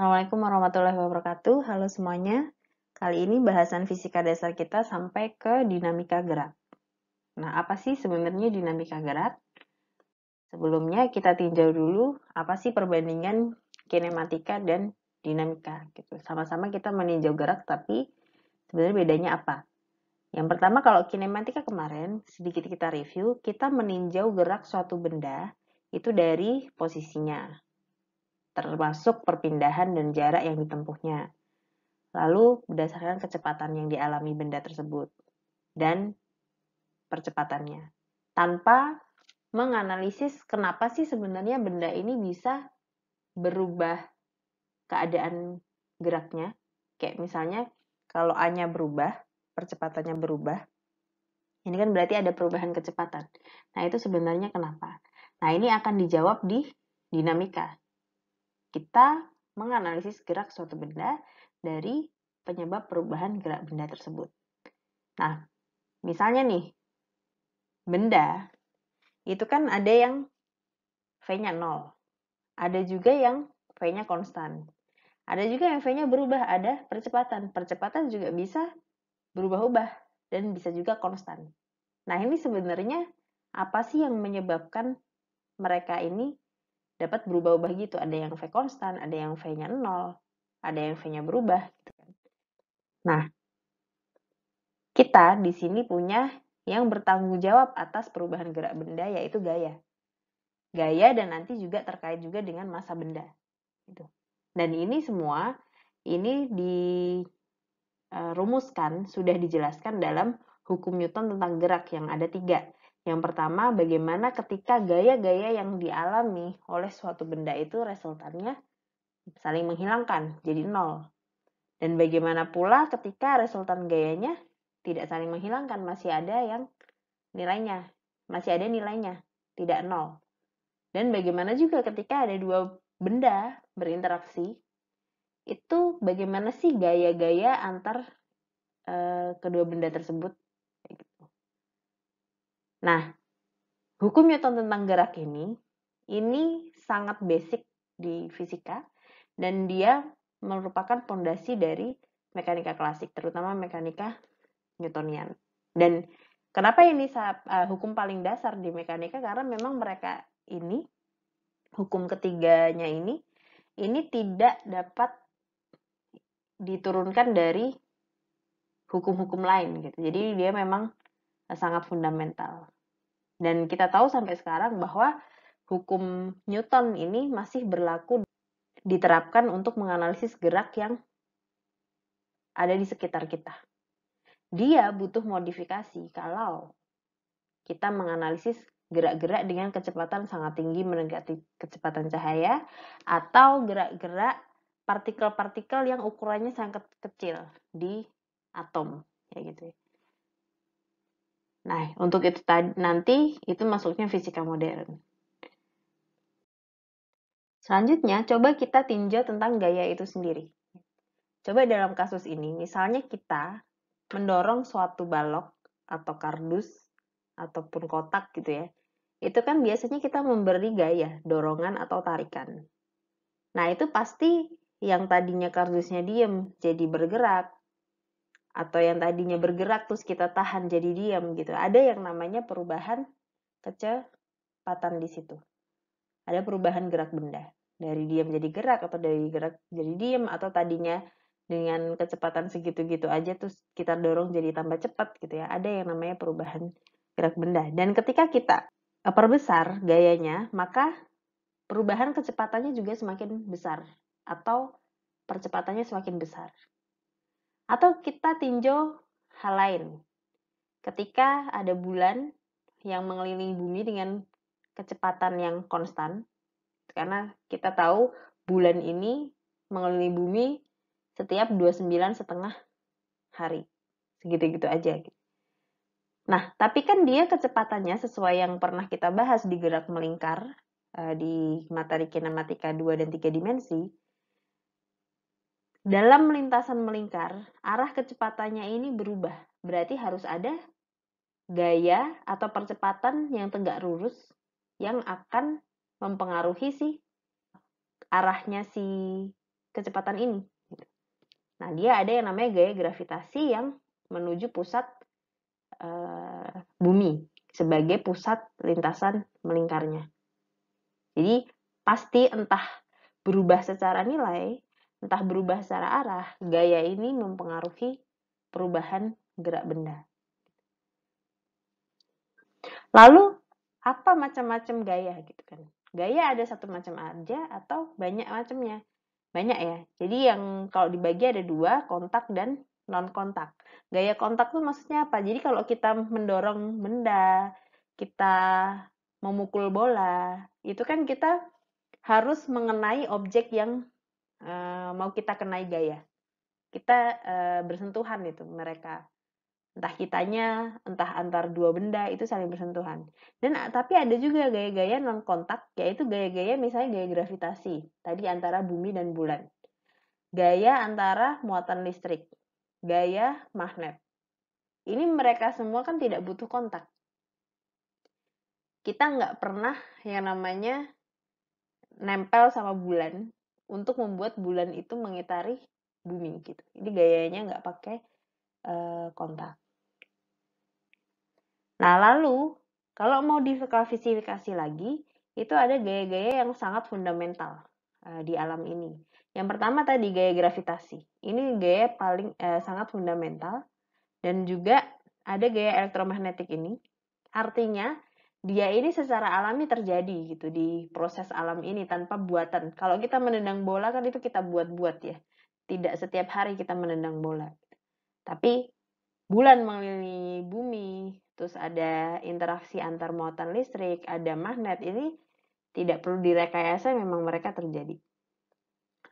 Assalamualaikum warahmatullahi wabarakatuh. Halo semuanya. Kali ini bahasan fisika dasar kita sampai ke dinamika gerak. Nah, apa sih sebenarnya dinamika gerak? Sebelumnya kita tinjau dulu apa sih perbandingan kinematika dan dinamika gitu. Sama-sama kita meninjau gerak tapi sebenarnya bedanya apa? Yang pertama kalau kinematika kemarin sedikit kita review, kita meninjau gerak suatu benda itu dari posisinya, termasuk perpindahan dan jarak yang ditempuhnya. Lalu, berdasarkan kecepatan yang dialami benda tersebut dan percepatannya. Tanpa menganalisis kenapa sih sebenarnya benda ini bisa berubah keadaan geraknya. Kayak misalnya kalau A-nya berubah, percepatannya berubah. Ini kan berarti ada perubahan kecepatan. Nah, itu sebenarnya kenapa? Nah, ini akan dijawab di dinamika. Kita menganalisis gerak suatu benda dari penyebab perubahan gerak benda tersebut. Nah, misalnya nih, benda itu kan ada yang V-nya 0, ada juga yang V-nya konstan, ada juga yang V-nya berubah, ada percepatan. Percepatan juga bisa berubah-ubah dan bisa juga konstan. Nah, ini sebenarnya apa sih yang menyebabkan mereka ini dapat berubah-ubah gitu. Ada yang V konstan, ada yang V-nya nol, ada yang V-nya berubah. Gitu kan. Nah, kita di sini punya yang bertanggung jawab atas perubahan gerak benda yaitu gaya. Gaya dan nanti juga terkait juga dengan masa benda. Gitu. Dan ini semua ini dirumuskan, eh, sudah dijelaskan dalam hukum Newton tentang gerak yang ada tiga, yang pertama, bagaimana ketika gaya-gaya yang dialami oleh suatu benda itu resultannya saling menghilangkan, jadi nol. Dan bagaimana pula ketika resultan gayanya tidak saling menghilangkan, masih ada yang nilainya, masih ada nilainya, tidak nol. Dan bagaimana juga ketika ada dua benda berinteraksi, itu bagaimana sih gaya-gaya antar e, kedua benda tersebut Nah, hukum Newton tentang gerak ini ini sangat basic di fisika dan dia merupakan pondasi dari mekanika klasik, terutama mekanika Newtonian. Dan kenapa ini e, hukum paling dasar di mekanika? Karena memang mereka ini hukum ketiganya ini ini tidak dapat diturunkan dari hukum-hukum lain gitu. Jadi dia memang Eh, sangat fundamental. Dan kita tahu sampai sekarang bahwa hukum Newton ini masih berlaku diterapkan untuk menganalisis gerak yang ada di sekitar kita. Dia butuh modifikasi kalau kita menganalisis gerak-gerak dengan kecepatan sangat tinggi mendekati kecepatan cahaya atau gerak-gerak partikel-partikel yang ukurannya sangat kecil di atom ya gitu ya. Nah, untuk itu tadi nanti itu masuknya fisika modern. Selanjutnya, coba kita tinjau tentang gaya itu sendiri. Coba dalam kasus ini, misalnya kita mendorong suatu balok atau kardus ataupun kotak gitu ya. Itu kan biasanya kita memberi gaya, dorongan atau tarikan. Nah, itu pasti yang tadinya kardusnya diem jadi bergerak, atau yang tadinya bergerak terus kita tahan jadi diam gitu. Ada yang namanya perubahan kecepatan di situ. Ada perubahan gerak benda dari diam jadi gerak atau dari gerak jadi diam atau tadinya dengan kecepatan segitu-gitu aja terus kita dorong jadi tambah cepat gitu ya. Ada yang namanya perubahan gerak benda. Dan ketika kita eh, perbesar gayanya, maka perubahan kecepatannya juga semakin besar atau percepatannya semakin besar atau kita tinjau hal lain. Ketika ada bulan yang mengelilingi bumi dengan kecepatan yang konstan, karena kita tahu bulan ini mengelilingi bumi setiap 29 setengah hari. Segitu-gitu aja. Nah, tapi kan dia kecepatannya sesuai yang pernah kita bahas di gerak melingkar eh, di materi kinematika 2 dan 3 dimensi, dalam lintasan melingkar, arah kecepatannya ini berubah. Berarti harus ada gaya atau percepatan yang tegak lurus yang akan mempengaruhi si arahnya si kecepatan ini. Nah, dia ada yang namanya gaya gravitasi yang menuju pusat e, bumi sebagai pusat lintasan melingkarnya. Jadi, pasti entah berubah secara nilai entah berubah secara arah, gaya ini mempengaruhi perubahan gerak benda. Lalu apa macam-macam gaya gitu kan? Gaya ada satu macam aja atau banyak macamnya? Banyak ya. Jadi yang kalau dibagi ada dua, kontak dan non kontak. Gaya kontak tuh maksudnya apa? Jadi kalau kita mendorong benda, kita memukul bola, itu kan kita harus mengenai objek yang Eh, mau kita kenai gaya. Kita eh, bersentuhan itu mereka. Entah kitanya, entah antar dua benda itu saling bersentuhan. Dan eh, tapi ada juga gaya-gaya non kontak, yaitu gaya-gaya misalnya gaya gravitasi, tadi antara bumi dan bulan. Gaya antara muatan listrik, gaya magnet. Ini mereka semua kan tidak butuh kontak. Kita nggak pernah yang namanya nempel sama bulan untuk membuat bulan itu mengitari bumi gitu. Jadi gayanya nggak pakai uh, kontak. Nah lalu kalau mau diklasifikasi lagi itu ada gaya-gaya yang sangat fundamental uh, di alam ini. Yang pertama tadi gaya gravitasi. Ini gaya paling uh, sangat fundamental dan juga ada gaya elektromagnetik ini. Artinya dia ini secara alami terjadi gitu di proses alam ini tanpa buatan. Kalau kita menendang bola kan itu kita buat-buat ya. Tidak setiap hari kita menendang bola. Tapi bulan mengelilingi bumi, terus ada interaksi antar muatan listrik, ada magnet ini tidak perlu direkayasa memang mereka terjadi.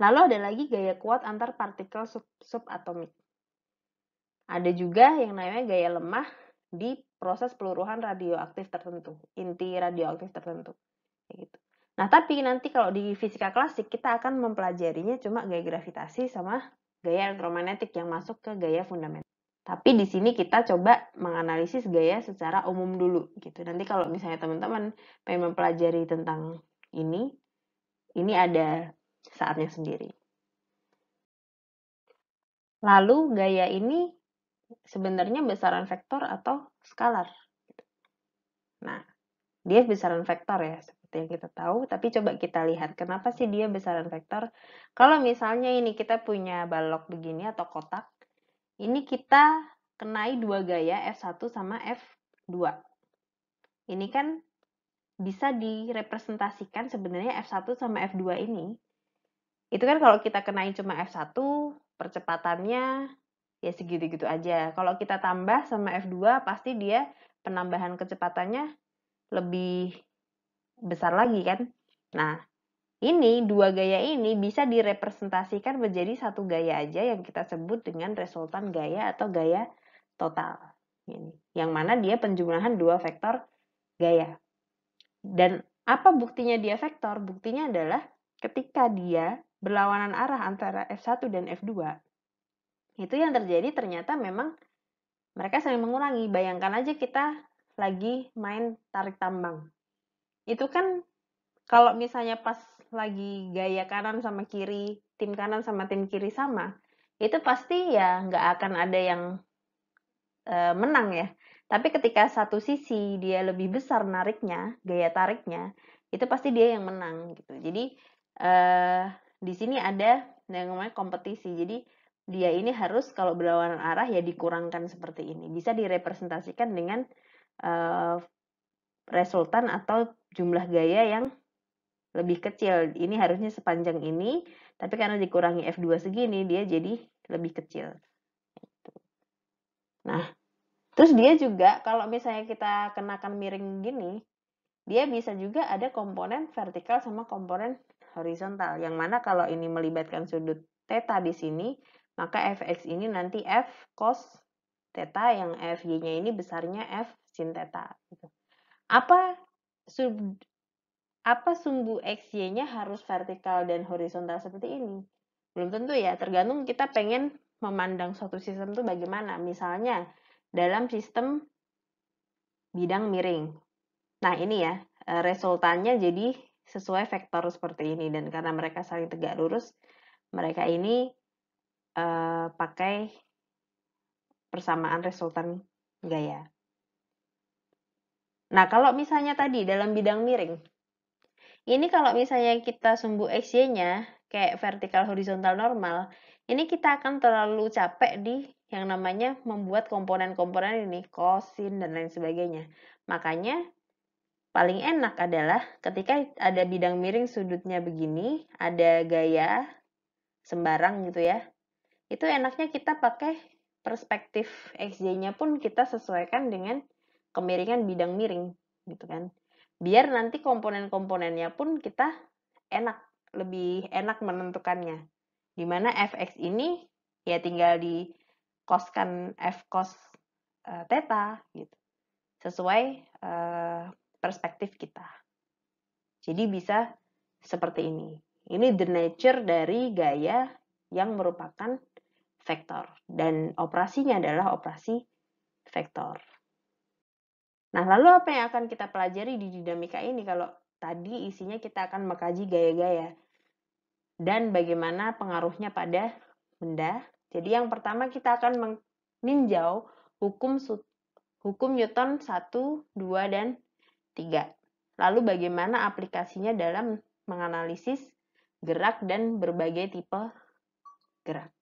Lalu ada lagi gaya kuat antar partikel sub subatomik. Ada juga yang namanya gaya lemah di proses peluruhan radioaktif tertentu, inti radioaktif tertentu. Kayak gitu. Nah, tapi nanti kalau di fisika klasik kita akan mempelajarinya cuma gaya gravitasi sama gaya elektromagnetik yang masuk ke gaya fundamental. Tapi di sini kita coba menganalisis gaya secara umum dulu gitu. Nanti kalau misalnya teman-teman pengen mempelajari tentang ini, ini ada saatnya sendiri. Lalu gaya ini sebenarnya besaran vektor atau skalar. Gitu. Nah, dia besaran vektor ya, seperti yang kita tahu. Tapi coba kita lihat, kenapa sih dia besaran vektor? Kalau misalnya ini kita punya balok begini atau kotak, ini kita kenai dua gaya F1 sama F2. Ini kan bisa direpresentasikan sebenarnya F1 sama F2 ini. Itu kan kalau kita kenain cuma F1, percepatannya ya segitu-gitu aja. Kalau kita tambah sama F2 pasti dia penambahan kecepatannya lebih besar lagi kan. Nah, ini dua gaya ini bisa direpresentasikan menjadi satu gaya aja yang kita sebut dengan resultan gaya atau gaya total. Ini. Yang mana dia penjumlahan dua vektor gaya. Dan apa buktinya dia vektor? Buktinya adalah ketika dia berlawanan arah antara F1 dan F2, itu yang terjadi ternyata memang mereka saling mengurangi. Bayangkan aja kita lagi main tarik tambang. Itu kan kalau misalnya pas lagi gaya kanan sama kiri, tim kanan sama tim kiri sama, itu pasti ya nggak akan ada yang e, menang ya. Tapi ketika satu sisi dia lebih besar nariknya, gaya tariknya, itu pasti dia yang menang gitu. Jadi e, di sini ada yang namanya kompetisi. Jadi dia ini harus kalau berlawanan arah ya dikurangkan seperti ini. Bisa direpresentasikan dengan uh, resultan atau jumlah gaya yang lebih kecil. Ini harusnya sepanjang ini, tapi karena dikurangi F2 segini, dia jadi lebih kecil. Gitu. Nah, terus dia juga kalau misalnya kita kenakan miring gini, dia bisa juga ada komponen vertikal sama komponen horizontal. Yang mana kalau ini melibatkan sudut theta di sini, maka fx ini nanti f cos theta yang fy-nya ini besarnya f sin theta. Gitu. Apa sub apa sumbu xy-nya harus vertikal dan horizontal seperti ini? Belum tentu ya, tergantung kita pengen memandang suatu sistem itu bagaimana. Misalnya dalam sistem bidang miring. Nah, ini ya, e, resultannya jadi sesuai vektor seperti ini dan karena mereka saling tegak lurus, mereka ini Eh, pakai persamaan resultan gaya. Nah, kalau misalnya tadi dalam bidang miring, ini kalau misalnya kita sumbu XY-nya kayak vertikal horizontal normal, ini kita akan terlalu capek di yang namanya membuat komponen-komponen ini, kosin dan lain sebagainya. Makanya paling enak adalah ketika ada bidang miring sudutnya begini, ada gaya sembarang gitu ya itu enaknya kita pakai perspektif XJ-nya pun kita sesuaikan dengan kemiringan bidang miring gitu kan. Biar nanti komponen-komponennya pun kita enak, lebih enak menentukannya. di mana fx ini ya tinggal di koskan f cos uh, theta gitu. Sesuai uh, perspektif kita. Jadi bisa seperti ini. Ini the nature dari gaya yang merupakan vektor dan operasinya adalah operasi vektor. Nah, lalu apa yang akan kita pelajari di dinamika ini kalau tadi isinya kita akan mengkaji gaya-gaya dan bagaimana pengaruhnya pada benda. Jadi yang pertama kita akan meninjau hukum hukum Newton 1, 2 dan 3. Lalu bagaimana aplikasinya dalam menganalisis gerak dan berbagai tipe gerak.